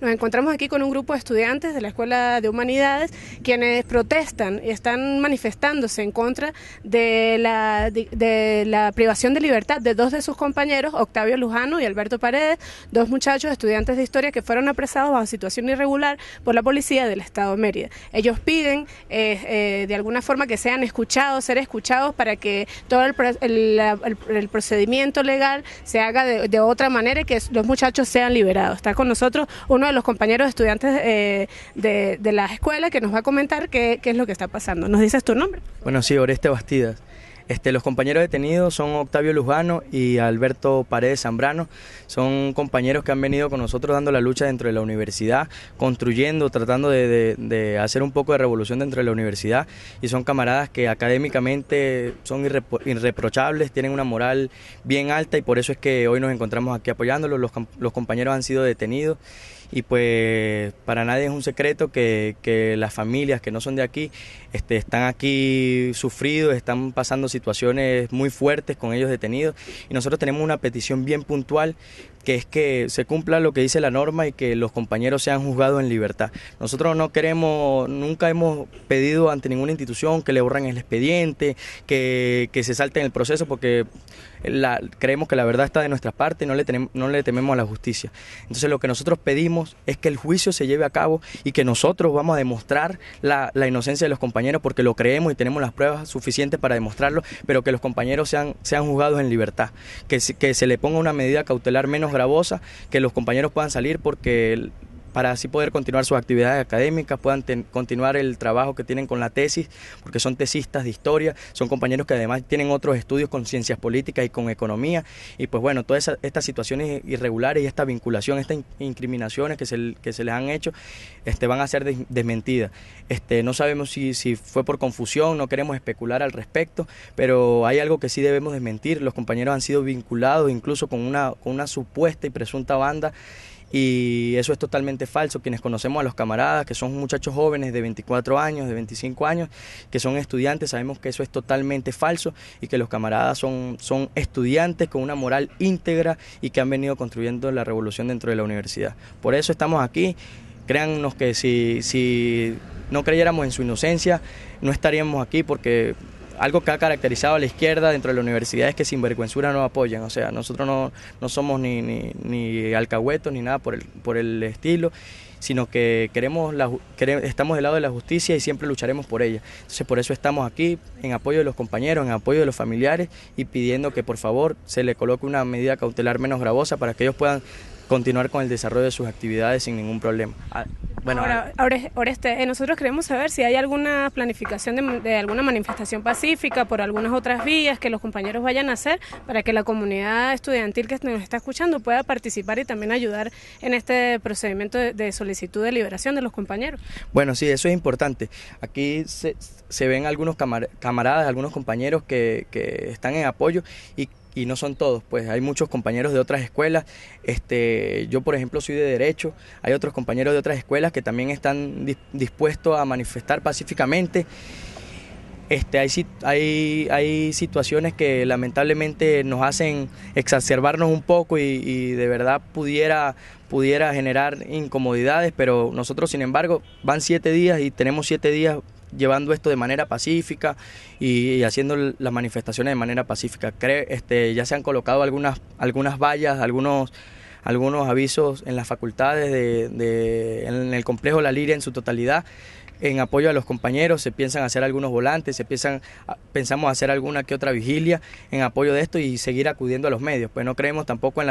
Nos encontramos aquí con un grupo de estudiantes de la Escuela de Humanidades quienes protestan y están manifestándose en contra de la, de, la privación de libertad de dos de sus compañeros, Octavio Lujano y Alberto Paredes, dos muchachos estudiantes de historia que fueron apresados bajo situación irregular por la policía del Estado de Mérida. Ellos piden eh, eh, de alguna forma que sean escuchados, ser escuchados para que todo el, el, procedimiento legal se haga de, de, otra manera y que los muchachos sean liberados. Está con nosotros uno los compañeros estudiantes eh, de, de, la escuela que nos va a comentar qué, es lo que está pasando. ¿Nos dices tu nombre? Bueno, sí, Oreste Bastidas. Este, los compañeros detenidos son Octavio Lujano y Alberto Paredes Zambrano. Son compañeros que han venido con nosotros dando la lucha dentro de la universidad, construyendo, tratando de, hacer un poco de revolución dentro de la universidad. Y son camaradas que académicamente son irreprochables, tienen una moral bien alta y por eso es que hoy nos encontramos aquí apoyándolos. los compañeros han sido detenidos y pues para nadie es un secreto que, las familias que no son de aquí este, están aquí sufridos, están pasando situaciones muy fuertes con ellos detenidos y nosotros tenemos una petición bien puntual que es que se cumpla lo que dice la norma y que los compañeros sean juzgados en libertad. Nosotros no queremos, nunca hemos pedido ante ninguna institución que le borran el expediente, que, se salte en el proceso, porque creemos que la verdad está de nuestra parte y no le, no le tememos a la justicia. Entonces lo que nosotros pedimos es que el juicio se lleve a cabo y que nosotros vamos a demostrar la, inocencia de los compañeros porque lo creemos y tenemos las pruebas suficientes para demostrarlo, pero que los compañeros sean, sean juzgados en libertad, que, que se le ponga una medida cautelar menos que los compañeros puedan salir porque para así poder continuar sus actividades académicas, puedan continuar el trabajo que tienen con la tesis, porque son tesistas de historia, son compañeros que además tienen otros estudios con ciencias políticas y con economía, y pues bueno, todas estas situaciones irregulares y esta vinculación, estas incriminaciones que se, que se les han hecho, este, van a ser desmentidas. Este, no sabemos si, si fue por confusión, no queremos especular al respecto, pero hay algo que sí debemos desmentir, los compañeros han sido vinculados incluso con una, con una supuesta y presunta banda y eso es totalmente falso. Quienes conocemos a los camaradas, que son muchachos jóvenes de 24 años, de 25 años, que son estudiantes, sabemos que eso es totalmente falso y que los camaradas son, son estudiantes con una moral íntegra y que han venido construyendo la revolución dentro de la universidad. Por eso estamos aquí. Créannos que si, si no creyéramos en su inocencia, no estaríamos aquí porque algo que ha caracterizado a la izquierda dentro de la universidad es que sin vergüenzura no apoyan. O sea, nosotros no, somos ni, ni, alcahuetos ni nada por el, por el estilo sino que queremos la, estamos del lado de la justicia y siempre lucharemos por ella. Entonces por eso estamos aquí en apoyo de los compañeros, en apoyo de los familiares y pidiendo que por favor se le coloque una medida cautelar menos gravosa para que ellos puedan continuar con el desarrollo de sus actividades sin ningún problema. Ah, bueno, ahora, ahora, este, eh, nosotros queremos saber si hay alguna planificación de, alguna manifestación pacífica por algunas otras vías que los compañeros vayan a hacer para que la comunidad estudiantil que nos está escuchando pueda participar y también ayudar en este procedimiento de, solicitud de liberación de los compañeros. Bueno, sí, eso es importante. Aquí se, ven algunos camaradas, algunos compañeros que, que están en apoyo y y no son todos, pues hay muchos compañeros de otras escuelas, este, yo por ejemplo soy de derecho, hay otros compañeros de otras escuelas que también están dispuestos a manifestar pacíficamente. Este, hay, hay, hay situaciones que lamentablemente nos hacen exacerbarnos un poco y, de verdad pudiera, pudiera generar incomodidades, pero nosotros sin embargo van siete días y tenemos siete días llevando esto de manera pacífica y, haciendo las manifestaciones de manera pacífica. este, ya se han colocado algunas, algunas vallas, algunos algunos avisos en las facultades, de, en el complejo La Liria en su totalidad. En apoyo a los compañeros se piensan hacer algunos volantes, se piensan, ah, pensamos hacer alguna que otra vigilia en apoyo de esto y seguir acudiendo a los medios. Pues no creemos tampoco en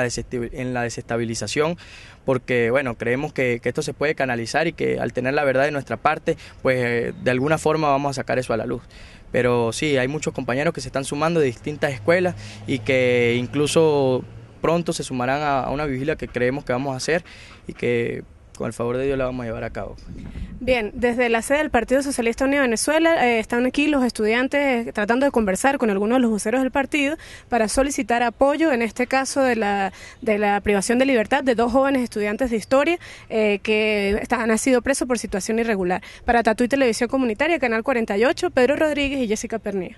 la, desestabilización porque, bueno, creemos que, que esto se puede canalizar y que al tener la verdad de nuestra parte, pues eh, de alguna forma vamos a sacar eso a la luz pero sí, hay muchos compañeros que se están sumando de distintas escuelas y que incluso pronto se sumarán a, una vigilia que creemos que vamos a hacer y que con el favor de Dios la vamos a llevar a cabo. Bien, desde la sede del Partido Socialista Unido de Venezuela eh, están aquí los estudiantes eh, tratando de conversar con algunos de los voceros del partido para solicitar apoyo en este caso de la, privación de libertad de dos jóvenes estudiantes de historia eh, que han sido presos por situación irregular. Para Tatu y Televisión Comunitaria, Canal 48, Pedro Rodríguez y Jessica Pernilla.